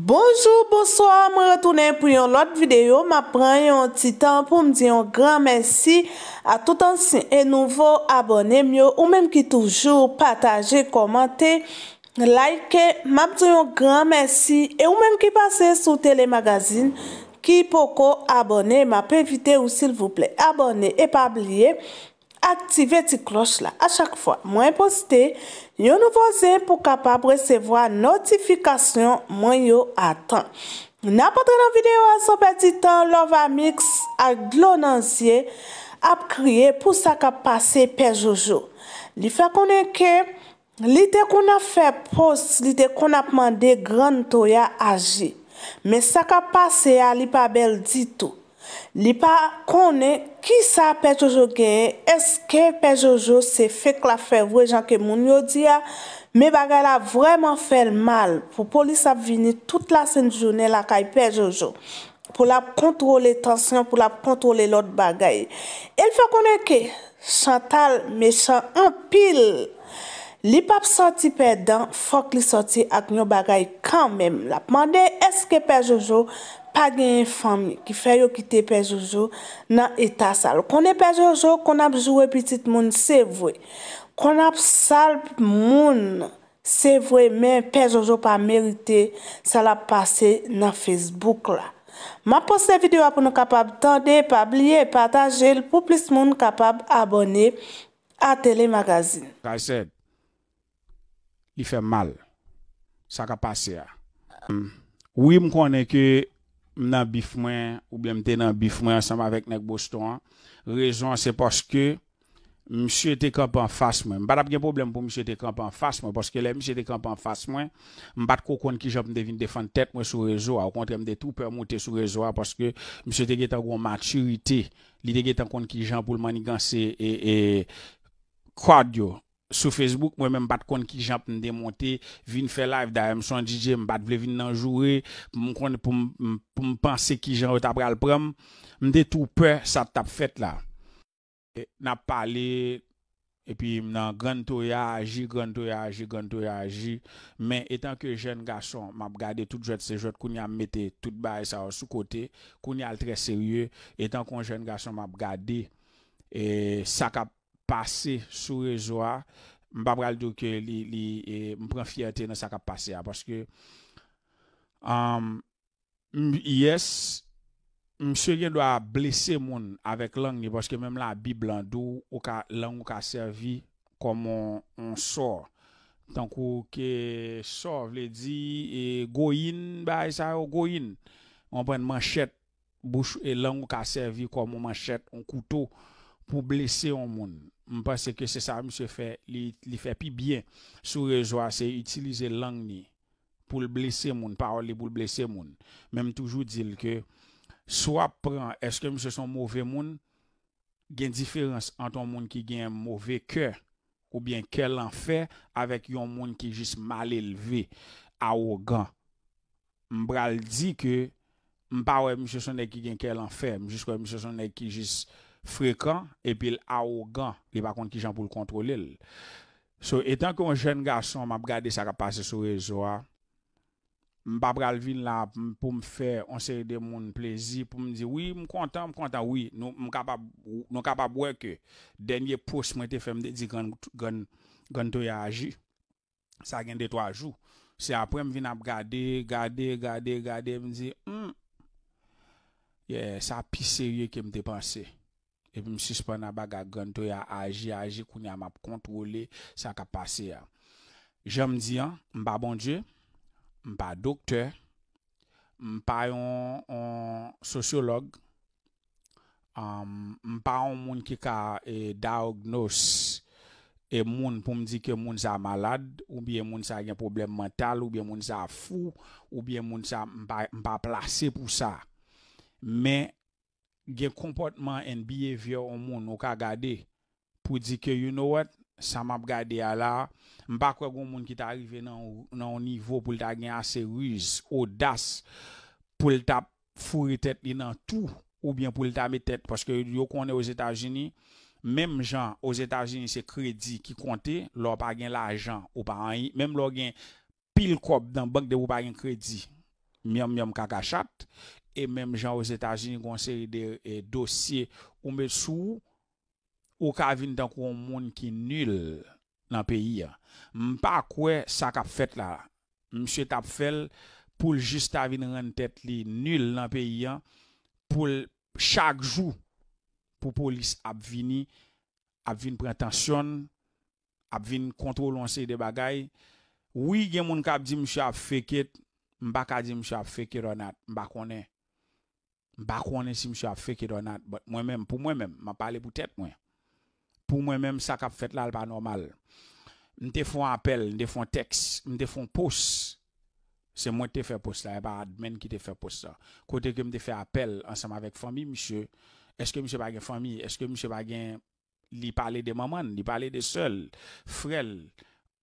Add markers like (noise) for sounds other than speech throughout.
Bonjour, bonsoir, mwen retounen pou yon lot videyo, mwen pren yon titan pou mwen diyon gran mersi a tout ansin e nouvo abonnen myo ou menm ki toujou pataje, komante, like, mwen mwen diyon gran mersi e ou menm ki pase sou telemagazin ki poko abonnen, mwen pe evite ou sil vouple abonnen e pabliye, aktive ti klos la, a chak fwa, mwen poste, Yo nou voze pou kapap resevo a notifikasyon mwen yo atan. Na patre nan videyo aso peti tan, Lovamix ak glonansye ap kriye pou sa ka pase pe jojo. Li fe konen ke, li de kon ap fe post, li de kon ap mande gran to ya aje. Men sa ka pase ya li pa bel ditou. Li pa konen ki sa pe Jojo gen, eske pe Jojo se fek la fe vwe jan ke moun yo dia, me bagay la vreman fe mal pou polis ap vini tout la sen jounen la kay pe Jojo, pou la kontrole tansyon, pou la kontrole lot bagay. El fe konen ke, chantal me chan anpil. Li pap soti pedan, fok li soti ak nyo bagay kanmen la. Mande, eske pe Jojo pa genye fami ki fè yo kite pe Jojo nan etasal. Kone pe Jojo, kon ap jowe pitit moun se vwe. Kon ap salp moun se vwe men pe Jojo pa merite sa la pase nan Facebook la. Ma poste videwa pou nou kapab tande, pabliye, pataje, pou plis moun kapab abone a Telemagazine. li fè mal. Sa ka pase a. Hmm. Ouwi m konen ke m nan bif mwen, ou bè m te nan bif mwen ansanm avèk nèk boston. Rezon se poske msye te kap an fas mwen. M bad ap gen problem pou msye te kap an fas mwen poske lè msye te kap an fas mwen m bat kou kon ki jop m devin defan tèt mwen sou rezoa ou kontè m de tou pè moutè sou rezoa poske msye te gen tan kon maturite li te gen tan kon ki jop pou lmanigan se kwa e, e, e, diyo. Sou Facebook, mwen mwen bat kon ki jan pou mwen demonte, vin fè live da M100 DJ, mwen bat vle vin nan jure, mwen kon pou mwen panse ki jan wè ta pral pram, mwen de tou pè, sa tap fèt la. E, N ap pale, epi mwen an gran to ya aji, gran to ya aji, gran to ya aji, men etan ke jen gason mwen ap gade tout jote se jote, koun ya mwete tout baye sa wè sou kote, koun ya lè tre serye, etan kon jen gason mwen ap gade, e sakap, Pase sou rezoa. Mpa pral do ke li. Mpren fiyate nan sa ka pase a. Pase ke. Um, yes. Mse gen do a blese moun. Awek lang ni. Pase ke menm la bib landou. Ou ka lang ou ka servi. Koman eh, on sor. Tankou ke sor vle di. Go in. Go in. Mpen manchet. Lang ou ka servi koman manchet. Un koutou pou blese moun moun. Mpase ke se sa mse fe li fe pi byen sou rejwa se itilize lang ni pou l'blesse moun, pa ou li pou l'blesse moun. Men m toujou dil ke, swa pran, eske mse son mouve moun gen difirans an ton moun ki gen mouve ke ou bien ke lan fe avèk yon moun ki jis mal elve, awogan. M pral di ke, m pa ou e mse son ek ki gen ke lan fe, m jis ou e mse son ek ki jis mal. frekant epi l aogan li pa kont ki jan pou l kontrole l so etan ki yon jen gason m ap gade sa ka pase sou rezo a m pa bral vin la pou m fe onse de moun plezi pou m di wii m kontan m kontan wii m kapab wak denye pos mwen te femde di gan to ya aji sa gen de 3 jou se apre m vin ap gade gade gade gade m di m sa pi serye ke m te panse epi msispon a baga gantoy a aji aji kouni a map kontwole sa ka pase a. Je m di an, m pa bonje, m pa dokter, m pa yon sociolog, m pa yon moun ki ka e daognos e moun pou m di ke moun sa malad, ou biye moun sa yon problem mental, ou biye moun sa fou, ou biye moun sa m pa plase pou sa. Mè gen komportman en biyevye ou moun ou ka gade pou di ke you know what, sa map gade ala, mpa kwe goun moun ki ta arrive nan ou nivou pou lta gen ase riz, ou das pou lta furi tet li nan tou ou bien pou lta mi tet, paske yo konen ou zetajini, mem jan ou zetajini se kredi ki konte, lor pa gen la ajan ou pa anyi, mem lor gen pil kop dan bank de ou pa gen kredi, miyam miyam kakachat, E menm jan ou Zeta Zini konseri de eh, dosye Ou me sou Ou ka avin tankou an moun ki nil Nan peyi an Mpa kwe sa kap fet la Mse tap fel Poul jist avin ren tet li nil nan peyi an Poul chak jou Poul polis ap vini Ap vin prentansyon Ap vin kontrol anseri de bagay Ou gen moun kap di mse ap feket Mba ka di mse ap feket Mba konen Ba konen si msye ap feke donat. Mwen men, pou mwen men, ma pale pou tet mwen. Pou mwen men, sa kap fet la alba normal. Mwen te fon apel, mwen te fon teks, mwen te fon pos. Se mwen te fe pos la, e ba admen ki te fe pos la. Kote ke mwen te fe apel, ansanman vek fami msye. Eske msye bagen fami, eske msye bagen li pale de maman, li pale de sol, frel.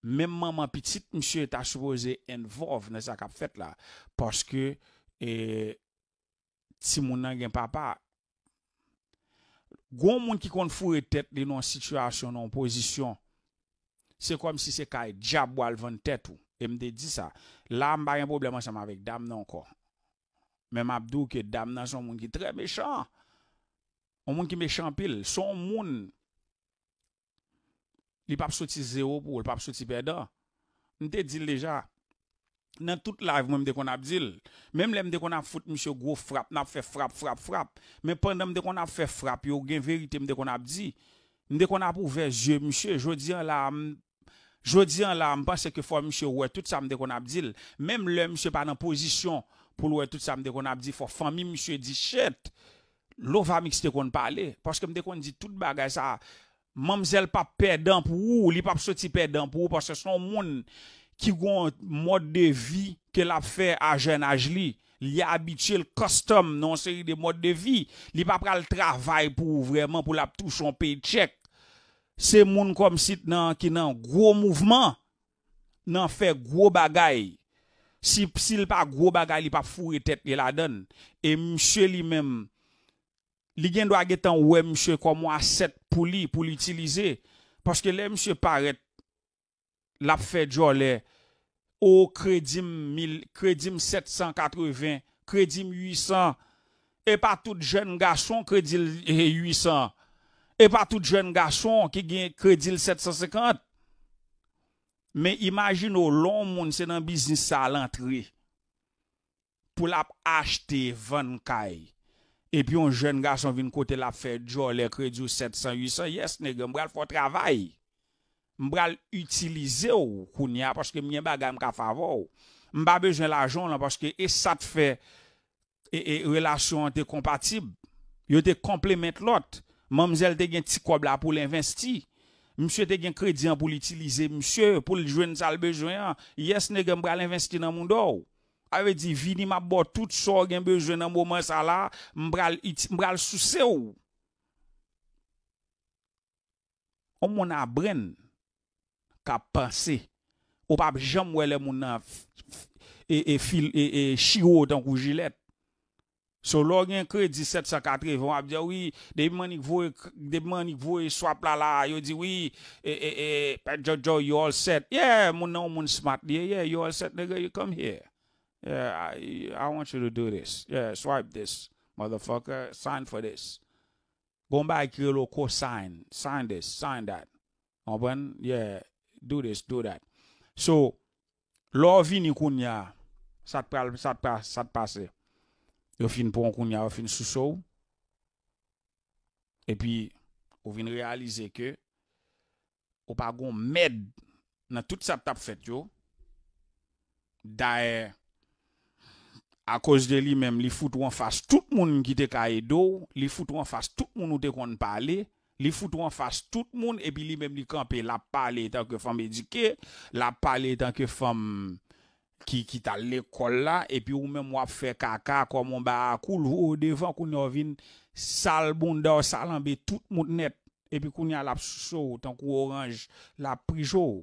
Memman mwen pitit msye ta souboze envov na sa kap fet la. E, Si moun nan gen papa. Gou moun ki kon fure tet di nan situasyon nan oposisyon. Se kom si se kaye diab wale ven tet ou. E m de di sa. La m bayen probleman se m avek dam nan kon. Men m ap dou ke dam nan son moun ki tre mechan. M moun ki mechan pil. Son moun. Li pap soti zero pou. Li pap soti perda. N de di leja. nan tout live mwen mdekon ap dil mwen mdekon ap foute msye gwo frap nap fe frap frap frap mwen pan mdekon ap fe frap yo gen verite mdekon ap di mdekon ap ouve zye msye jodi an la mpase ke fwa msye wè tout sa mdekon ap dil mwen msye pan an posisyon pou lwè tout sa mdekon ap di fwa fwa mi msye di chet lou fwa mi kiste kon pale mdekon ap di tout bagay sa mamzel pap pedan pou ou li pap soti pedan pou ou parce son moun ki gwen mod de vi ke la fe a jenaj li. Li a abitye l'kostom nan seri de mod de vi. Li pa pra l'travay pou vreman, pou la tou chon pey tchek. Se moun kom sit nan ki nan gro mouvman, nan fe gro bagay. Si li pa gro bagay, li pa fure tet ki la don. E msye li men, li gen do a getan we msye komwa set pou li, pou li itilize. Paske le msye paret la pou fè djolè, ou kredim 780, kredim 800, e pa tout jen gason kredil 800, e, e pa tout jen gason ki gen kredil 750, men imagine ou long moun se nan biznis sa lantri, pou la pou achte 20 kay, e pi yon jen gason vin kote la fè djolè kredil 700, 800, yes, ne gen bral fò travay, Mbra l'utilize ou, kounia, paske mwenye bagay mka favo ou. Mba bejwen l'ajon la, paske e sa te fe e, e relasyon te kompatib. Yo te komplement lot. Mamzel te gen ti kob la pou l'investi. Msyo te gen kredian pou l'utilize. Msyo, pou l'jwen sal bejwen, yes ne gen mbra l'investi nan moun do ou. Awe di, vini ma bo tout so gen bejwen nan moun mwen sal la, mbra l'suse ou. O mwen a brenn. ka panse. Ou pa ap jam wè le moun nan e, e, e, e shiro tan kou jilet. So lò gen kredi 780, wè ap diya wè, debi manik vwe, debi manik vwe, swap la la, yo di wè, e, e, e, pet jojo, you all set. Yeah, moun nan moun smart diye, yeah, you all set, nigga, you come here. Yeah, I, I want you to do this. Yeah, swipe this, motherfucker, sign for this. Gon ba kire lo ko sign, sign this, sign that. Anpwen? Yeah, Do this, do that So, lò vini koun ya Sa te pase Yo fin pon koun ya, yo fin sou sou E pi, yo vini realize ke Yo pa gon med Na tout sa tap fet yo Da e A koz de li mem Li fout wan fass Tout moun gite ka e do Li fout wan fass Tout moun oute kon pale Li foute ou an fase tout moun, e pi li mem li kanpe la pale tanke fam edike, la pale tanke fam ki kita l'ekol la, e pi ou mem wap fe kaka kwa moun ba akoul, ou devan koun yo vin salboun da ou salanbe tout moun net, e pi koun ya la psou sou tanke ou oranj la prijou,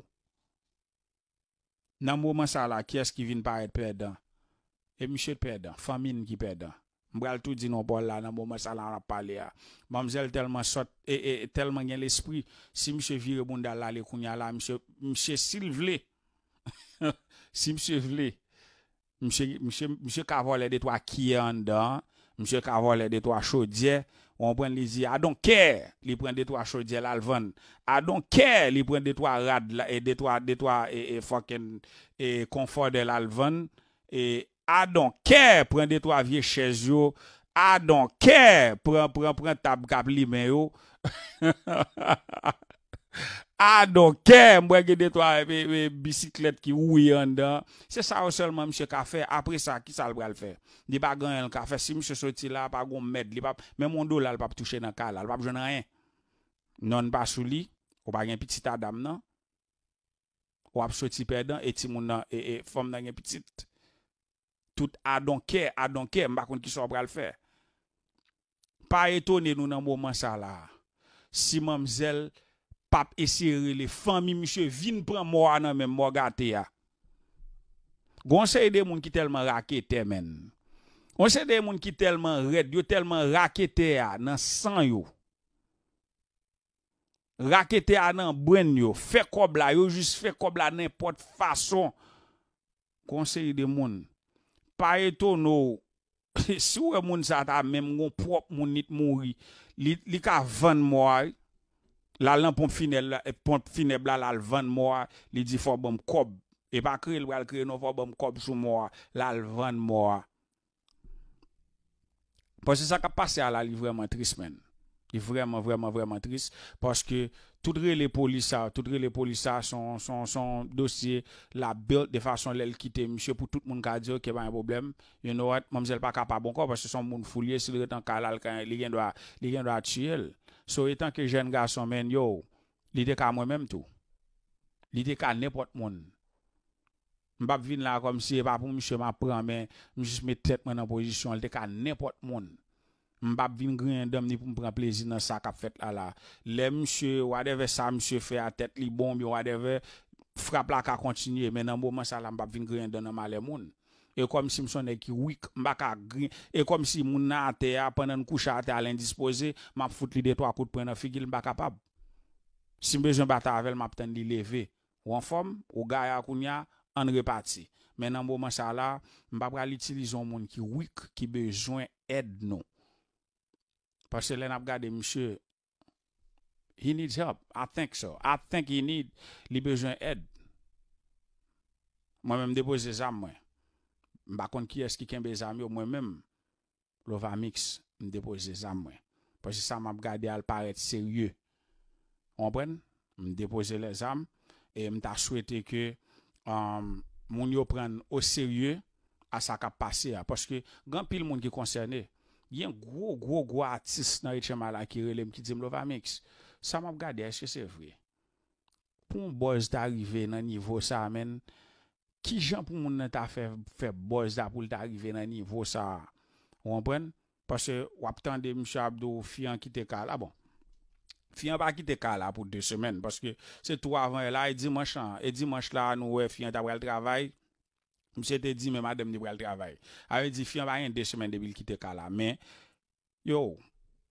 nan mouman sa la kyes ki vin paret pedan, e mi chet pedan, famin ki pedan. mbrel tou di nou bol la nan moun mwen salan rap pale ya. Mamzèl telman sot, e, e, e, telman gen l'espri, si msè vireboun dal la le kounya la, msè sil vle, (laughs) si msè vle, msè kavol e de to a kiyan dan, msè kavol e de to a chodye, ou mwen pren li zi, adon kè, li pren de to a chodye la lvan, adon kè, li pren de to a rad, e de to a, de to a, e fokken, e konfor de la lvan, e, Adon kè, pren de to avye chèz yo. Adon kè, pren tab kap li men yo. Adon (laughs) kè, mwen gen de to avye e, bisiklet ki ou yon dan. Se sa ou selman msè kafe, apre sa, ki sa albra l fè? Di ba gan yon kafe, si msè soti la, pa gon med li. Men moun do la, l pa p touche nan ka, l pa p jounan yon. Non pa souli, ou pa gen piti ta dam nan. Ou ap soti pedan, eti moun nan, eti e, fom nan gen piti. Tout adonke, adonke, mbakoun ki sor pral fe. Pa etone nou nan mwoman sa la. Si mam zel, pap esirele, fami misye, vin pran non, mwa nan men mwogate ya. Gon se y de moun ki telman rakete men. Gon se y de moun ki telman red, yo telman rakete ya nan san yo. Rakete ya nan bwen yo, fe kobla, yo jis fe kobla nan epot fason. Gon se y de moun. Pa eto nou, (laughs) si ou e moun sata, men moun prop moun nit moun ri, li ka van moua, la lan pon finel, pon finel la e la van moua, li di fò bòm kob, e pa krel wè al krel nou fò bòm kob sou moua, la la van moua. Po se sa ka pase ala, li vreman tris men. Li vreman, vreman, vreman tris. Po se sa ka pase ala, Toutre le polisa son dosye la belte de fason lè l kitè. Mè chè pou tout moun ka diyo ke ba yon problem. Yon nou wè mè msel pa kap a bon kor. Pwè se son moun foulye se lè tan kalal kan lè gen do a tchi el. So yon tan ke jen ga son men yo. Lè de ka mwen mèm tou. Lè de ka nepot moun. M pap vin la kom si e pap mwen mè chè ma pran men. M jis mè tèt mè nan pozisyon. Lè de ka nepot moun. Mbap vin grindem ni pou mpren plezi nan sa kap fet la la. Le msye, wadeve sa msye fe a tet li bombe, wadeve fraplak a kontinye. Menan mbo man sa la mbap vin grindem nan male moun. E kom si mson e ki wik, mbak a grin. E kom si moun nan ate ya, pwenden koucha ate alen dispose, mbap foute li detwa kout prena figil mbak kapab. Si mbejwen bat avel, mbap ten li leve. Wan fom, ou gaya akoun ya, an repati. Menan mbo man sa la, mbap alitilizon moun ki wik ki bejwen ed nou. Pasè lè n ap gade msè, he needs help, I think so. I think he need, li bejoun ed. Mwen mè m depoze zan mwen. M bakon ki eski ken be zan m yo mwen m, lo va miks, m depoze zan mwen. Pasè sa m ap gade al paret seryè. Ombren, m depoze le zan, e m ta souwete ke, um, moun yo pren o seryè, a sa kap pase ya. Pasè gen pil moun ki konserne, Yen gwo gwo gwo atis nan itche mala ki relem ki di mlo vameks. Sa m ap gade eske se vre. Poun boz da rive nan nivou sa men, ki jen pou moun nan ta fe boz da pou lita rive nan nivou sa? Wompren? Pase wap tande M. Abdou fiyan ki te kala. Ah bon. A bon, fiyan pa ki te kala pou de semen. Pase se tou avan e la e dimanche la. E dimanche la nou fiyan ta brel travay. Mse te di me madem li brel travay. Awe di fiyan bayen de semen debil kite kala. Men, yo,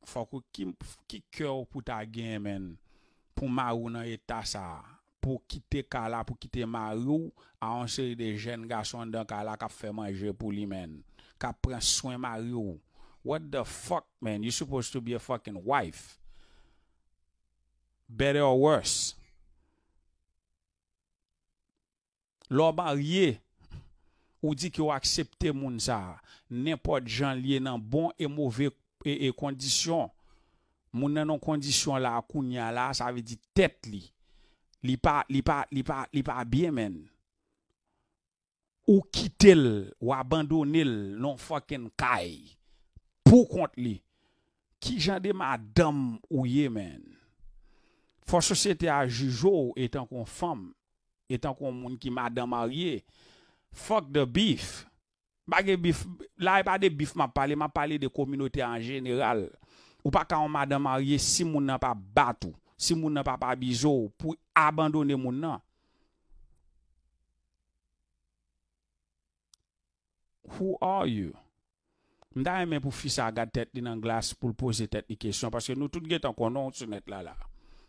fokou ki kyo pou ta gen men. Pou marou nan etasa. Pou kite kala, pou kite marou. A anseri de jen ga son dan kala ka fe manje pou li men. Ka pren swen marou. What the fok man. You supposed to be a fokin wife. Better or worse. Lò barye. Ou di ki ou aksepte moun sa. Nenpot jan liye nan bon e mouve e kondisyon. Moun nan nou kondisyon la akoun nyan la. Sa ave di tet li. Li pa, li pa, li pa, li pa biye men. Ou kitel ou abandonel non fokken kay. Pou kont li. Ki jan de madame ou ye men. Fosso se te a jujou etan kon fam. Etan kon moun ki madame a rye. Fok de bif. Bagye bif, la e pa de bif ma pale, ma pale de kominote an jeneral. Ou pa ka ou madan marye, si moun nan pa batou, si moun nan pa pa bizou, pou abandone moun nan. Who are you? Mda e men pou fis a gade tet di nan glas pou l'poze tet di kesyon, paske nou tout gen tan konon sou net la la.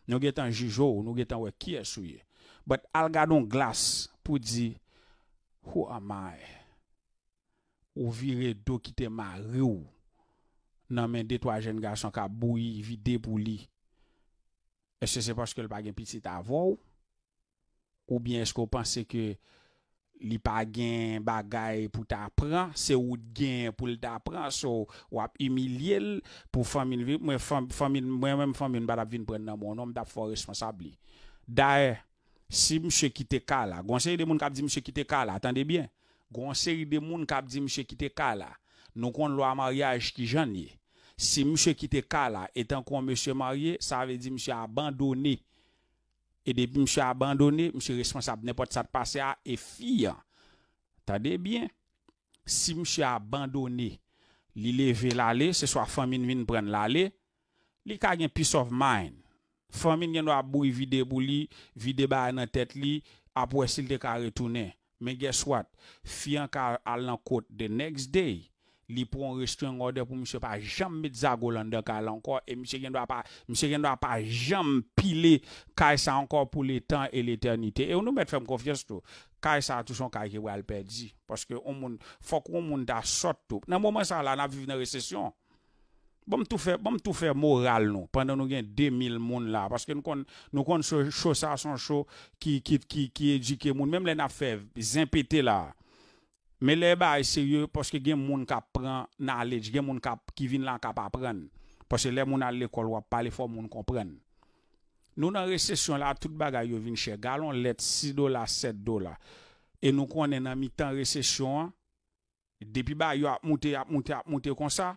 Nou gen tan jijou, nou gen tan we kiesou ye. But al gade un glas pou di... Ou amay, ou vire do ki te ma rou, nan men detwa jen gason ka bou yi, vi debou li. E se se paske l bagay piti ta vou, ou bien esko panse ke li bagay pou ta pran, se ou gen pou ta pran. So, wap imil yel pou famin vi, mwen mwen famin bad ap vin pren nan moun, mwen ap fon responsabli. Da e. Si msè ki te kala, gonseri de moun kap di msè ki te kala, atande bien, gonseri de moun kap di msè ki te kala, nou kon lwa maryaj ki janye, si msè ki te kala, etan kon msè marye, sa ave di msè abandone, e debi msè abandone, msè responsable, nepot sa te pase a, e fiyan, atande bien, si msè abandone, li leve lale, se swa famin vin pren lale, li kagen peace of mind, famille gen doit bouy vide pour lui, vide ba nan tête li, après s'il te ka retourner. Mais guess what? Fian ka al nan côte the next day. Li prend un order pour monsieur pas jamais zago dans ka encore et monsieur gen doit pas monsieur gen doit pas jamais piler ka ça encore pour les temps et l'éternité. Et on nous met faire confiance tout. Ka ça tout son ka ki perdre parce que on monde faut qu'on monde ta sorte tout. dans moment ça là on vivre dans une récession. Bom tou fè moral nou, pandan nou gen 2000 moun la, paske nou kon sou chou sa, son chou ki edike moun, menm lè na fè, zimpete la. Mè lè ba, e seriou, paske gen moun kap pran nan ledj, gen moun ki vin lan kap apren, paske lè moun al lè kol wap, pale fò moun kompren. Nou nan resesyon la, tout bagay yo vin chè, galon ledj 6 dola, 7 dola, e nou kon en a mi tan resesyon, depi ba yo ap moutè, ap moutè, ap moutè kon sa,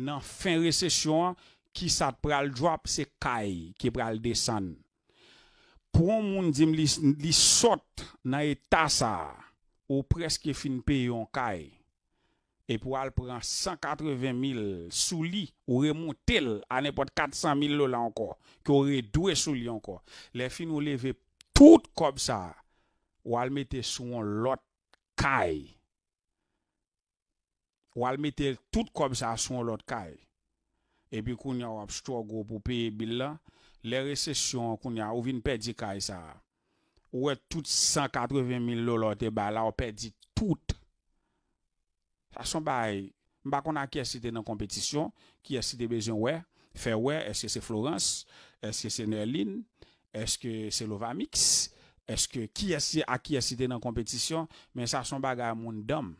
nan fin resesyon ki sat pral drop se kay ki pral desan. Pou an moun jim li sot nan e tasa ou preske fin pe yon kay, e pou al pran 180 mil sou li ou remontel an epot 400 mil lola anko, ki ou redou e sou li anko. Le fin ou leve tout kop sa ou al mete sou yon lot kay. Ou al metel tout kom sa asyon lot kaj. Ebi koun ya wap strok go pou piye bil la. Le resesyon koun ya ou vin pedi kaj sa. Ou e tout 180 mil lo lot e ba la ou pedi tout. Sasyon bay, mba kon a ki esite nan kompetisyon. Ki esite bezyon we. Fe we, eske se Florence, eske se Nerlin, eske se Lovamix. Eske ki esite, a ki esite nan kompetisyon. Men sasyon bay gaya moun dam.